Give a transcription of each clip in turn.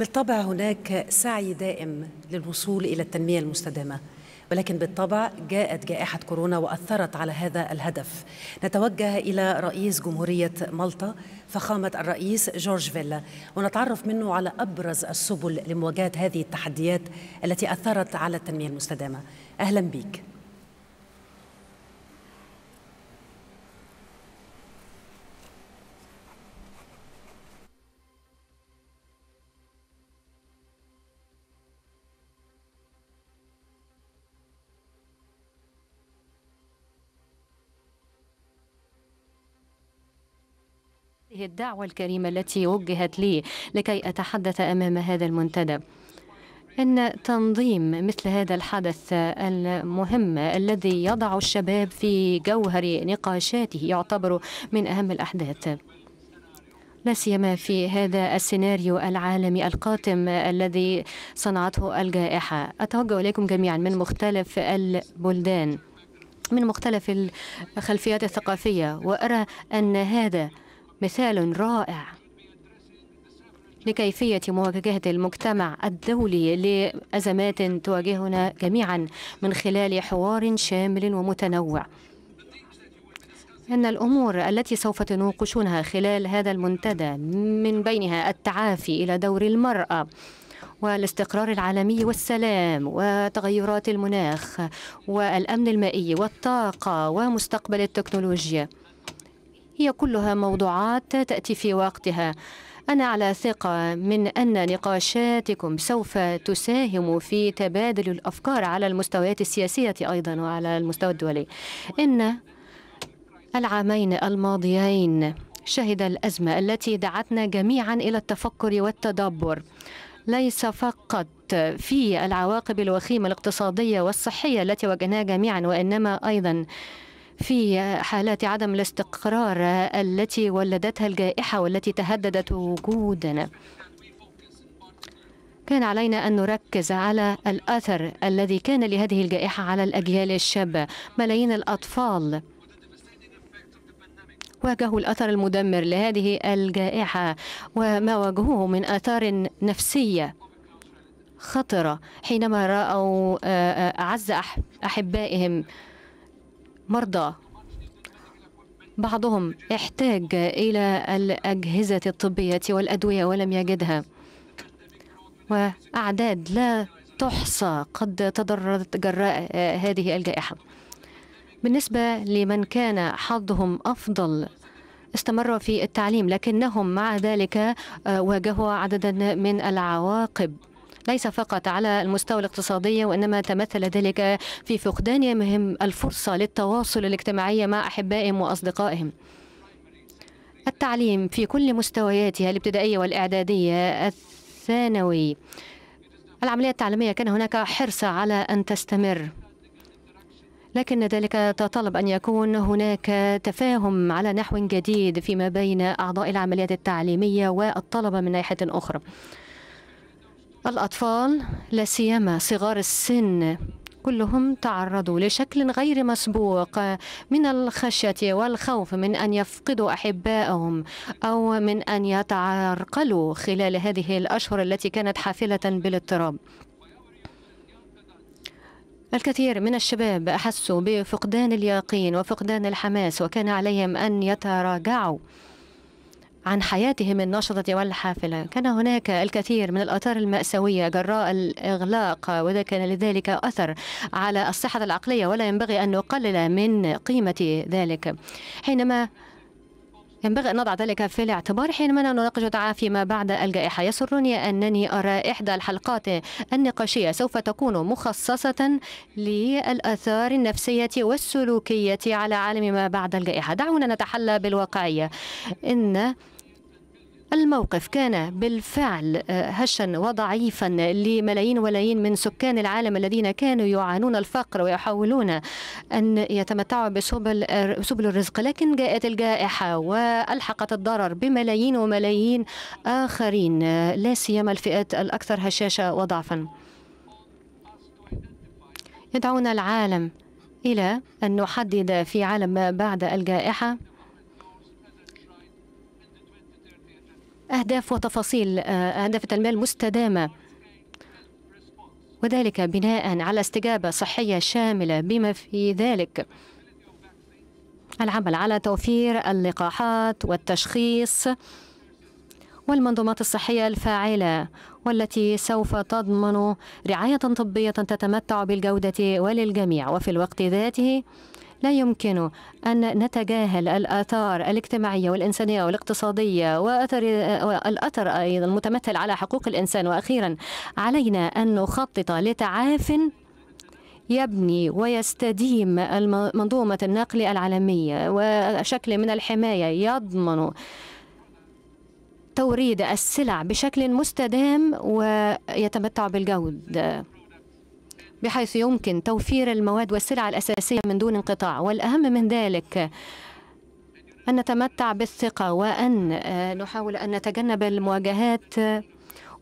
بالطبع هناك سعي دائم للوصول إلى التنمية المستدامة ولكن بالطبع جاءت جائحة كورونا وأثرت على هذا الهدف نتوجه إلى رئيس جمهورية مالطا فخامة الرئيس جورج فيلا ونتعرف منه على أبرز السبل لمواجهة هذه التحديات التي أثرت على التنمية المستدامة أهلا بك هذه الدعوة الكريمة التي وجهت لي لكي أتحدث أمام هذا المنتدى أن تنظيم مثل هذا الحدث المهم الذي يضع الشباب في جوهر نقاشاته يعتبر من أهم الأحداث لا سيما في هذا السيناريو العالمي القاتم الذي صنعته الجائحة أتوجه إليكم جميعا من مختلف البلدان من مختلف الخلفيات الثقافية وأرى أن هذا مثال رائع لكيفية مواجهة المجتمع الدولي لأزمات تواجهنا جميعا من خلال حوار شامل ومتنوع أن الأمور التي سوف تناقشونها خلال هذا المنتدى من بينها التعافي إلى دور المرأة والاستقرار العالمي والسلام وتغيرات المناخ والأمن المائي والطاقة ومستقبل التكنولوجيا هي كلها موضوعات تأتي في وقتها أنا على ثقة من أن نقاشاتكم سوف تساهم في تبادل الأفكار على المستويات السياسية أيضا وعلى المستوى الدولي إن العامين الماضيين شهد الأزمة التي دعتنا جميعا إلى التفكر والتدبر ليس فقط في العواقب الوخيمة الاقتصادية والصحية التي واجهناها جميعا وإنما أيضا في حالات عدم الاستقرار التي ولدتها الجائحة والتي تهددت وجودنا كان علينا أن نركز على الأثر الذي كان لهذه الجائحة على الأجيال الشابة ملايين الأطفال واجهوا الأثر المدمر لهذه الجائحة وما واجهوه من آثار نفسية خطرة حينما رأوا آه، آه، أعز أحبائهم مرضى بعضهم احتاج إلى الأجهزة الطبية والأدوية ولم يجدها وأعداد لا تحصى قد تضررت جراء هذه الجائحة بالنسبة لمن كان حظهم أفضل استمروا في التعليم لكنهم مع ذلك واجهوا عددا من العواقب ليس فقط على المستوى الاقتصادي وإنما تمثل ذلك في فقدانهم الفرصة للتواصل الاجتماعي مع أحبائهم وأصدقائهم التعليم في كل مستوياتها الابتدائية والإعدادية الثانوي العملية التعليمية كان هناك حرص على أن تستمر لكن ذلك تطلب أن يكون هناك تفاهم على نحو جديد فيما بين أعضاء العمليات التعليمية والطلبة من ناحية أخرى الأطفال لا سيما صغار السن كلهم تعرضوا لشكل غير مسبوق من الخشية والخوف من أن يفقدوا أحبائهم أو من أن يتعرقلوا خلال هذه الأشهر التي كانت حافلة بالاضطراب الكثير من الشباب أحسوا بفقدان اليقين وفقدان الحماس وكان عليهم أن يتراجعوا عن حياتهم النشطة والحافلة كان هناك الكثير من الآثار المأساوية جراء الإغلاق وده كان لذلك أثر على الصحة العقلية ولا ينبغي أن نقلل من قيمة ذلك حينما ينبغي أن نضع ذلك في الاعتبار حينما نناقش تعافي ما بعد الجائحة يسرني أنني أرى إحدى الحلقات النقاشية سوف تكون مخصصة للآثار النفسية والسلوكية على عالم ما بعد الجائحة دعونا نتحلى بالواقعية إن الموقف كان بالفعل آه، هشا وضعيفا لملايين ولايين من سكان العالم الذين كانوا يعانون الفقر ويحاولون أن يتمتعوا بسبل آه، سبل الرزق لكن جاءت الجائحة وألحقت الضرر بملايين وملايين آخرين آه، لا سيما الفئات الأكثر هشاشة وضعفا يدعون العالم إلى أن نحدد في عالم ما بعد الجائحة أهداف وتفاصيل آه، أهداف التنمية المستدامة وذلك بناء على استجابة صحية شاملة بما في ذلك العمل على توفير اللقاحات والتشخيص والمنظومات الصحية الفاعلة والتي سوف تضمن رعاية طبية تتمتع بالجودة وللجميع وفي الوقت ذاته لا يمكن أن نتجاهل الآثار الاجتماعية والإنسانية والاقتصادية وأثر الأثر أيضا المتمثل على حقوق الإنسان وأخيرا علينا أن نخطط لتعاف يبني ويستديم منظومة النقل العالمية وشكل من الحماية يضمن توريد السلع بشكل مستدام ويتمتع بالجودة بحيث يمكن توفير المواد والسلع الأساسية من دون انقطاع والأهم من ذلك أن نتمتع بالثقة وأن آه، نحاول أن نتجنب المواجهات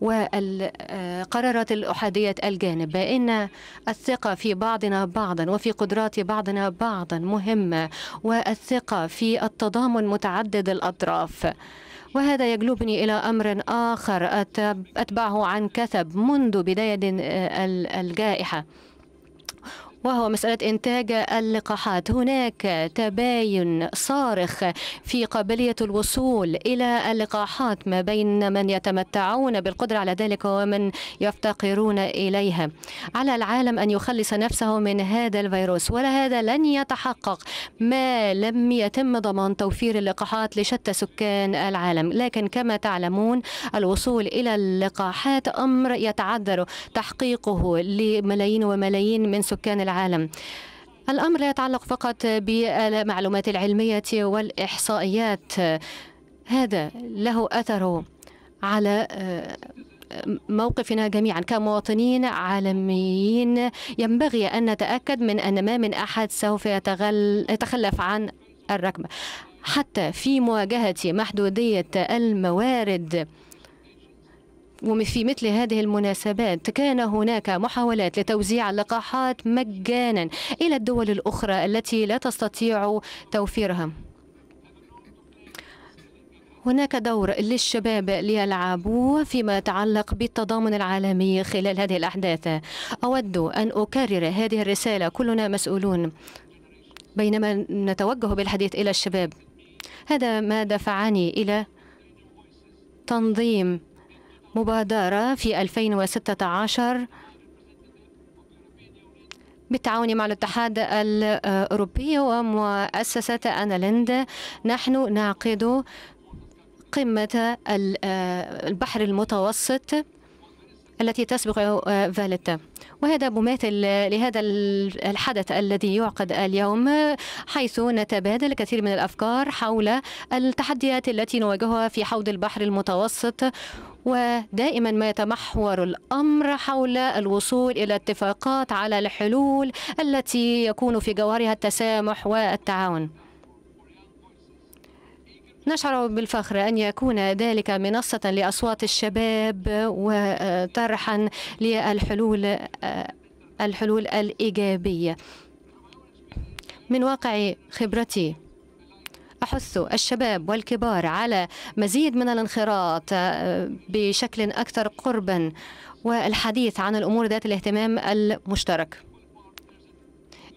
والقرارات الأحادية الجانب إن الثقة في بعضنا بعضا وفي قدرات بعضنا بعضا مهمة والثقة في التضامن متعدد الأطراف وهذا يجلبني إلى أمر آخر أتبعه عن كثب منذ بداية آه، الجائحة وهو مسألة إنتاج اللقاحات هناك تباين صارخ في قابلية الوصول إلى اللقاحات ما بين من يتمتعون بالقدرة على ذلك ومن يفتقرون إليها على العالم أن يخلص نفسه من هذا الفيروس ولهذا لن يتحقق ما لم يتم ضمان توفير اللقاحات لشتى سكان العالم لكن كما تعلمون الوصول إلى اللقاحات أمر يتعذر تحقيقه لملايين وملايين من سكان العالم العالم الأمر لا يتعلق فقط بالمعلومات العلمية والإحصائيات هذا له أثر على آه، موقفنا جميعا كمواطنين عالميين ينبغي أن نتأكد من أن ما من أحد سوف يتخلف عن الركبة حتى في مواجهة محدودية الموارد وفي مثل هذه المناسبات كان هناك محاولات لتوزيع اللقاحات مجانا إلى الدول الأخرى التي لا تستطيع توفيرها هناك دور للشباب ليلعبوا فيما يتعلق بالتضامن العالمي خلال هذه الأحداث أود أن أكرر هذه الرسالة كلنا مسؤولون بينما نتوجه بالحديث إلى الشباب هذا ما دفعني إلى تنظيم مبادرة في 2016 بالتعاون مع الاتحاد الأوروبي ومؤسسة أنالند نحن نعقد قمة البحر المتوسط التي تسبق آه، فالتا وهذا مماثل لهذا الحدث الذي يعقد اليوم حيث نتبادل الكثير من الأفكار حول التحديات التي نواجهها في حوض البحر المتوسط ودائما ما يتمحور الامر حول الوصول الى اتفاقات على الحلول التي يكون في جوهرها التسامح والتعاون نشعر بالفخر أن يكون ذلك منصة لأصوات الشباب وطرحا للحلول الحلول الإيجابية من واقع خبرتي أحث الشباب والكبار على مزيد من الانخراط آه، بشكل أكثر قربا والحديث عن الأمور ذات الاهتمام المشترك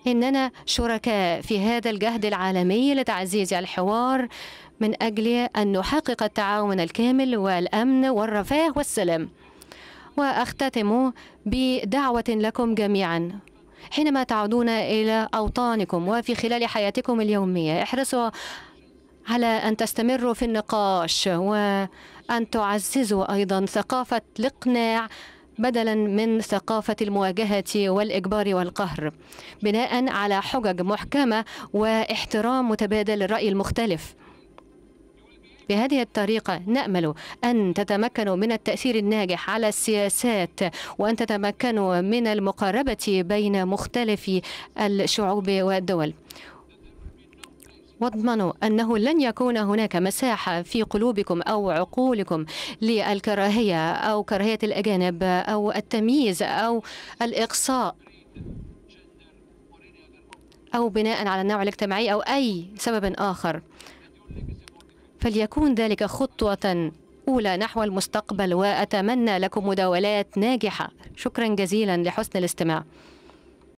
إننا شركاء في هذا الجهد العالمي لتعزيز الحوار من أجل أن نحقق التعاون الكامل والأمن والرفاه والسلام وأختتم بدعوة لكم جميعا حينما تعودون إلى أوطانكم وفي خلال حياتكم اليومية احرصوا على أن تستمروا في النقاش وأن تعززوا أيضا ثقافة الإقناع بدلا من ثقافة المواجهة والإجبار والقهر بناء على حجج محكمة واحترام متبادل الرأي المختلف بهذه الطريقة نأمل أن تتمكنوا من التأثير الناجح على السياسات وأن تتمكنوا من المقاربة بين مختلف الشعوب والدول واضمنوا أنه لن يكون هناك مساحة في قلوبكم أو عقولكم للكراهية أو كراهية الأجانب أو التمييز أو الإقصاء أو بناء على النوع الاجتماعي أو أي سبب آخر فليكون ذلك خطوة أولى نحو المستقبل وأتمنى لكم مداولات ناجحة شكرا جزيلا لحسن الاستماع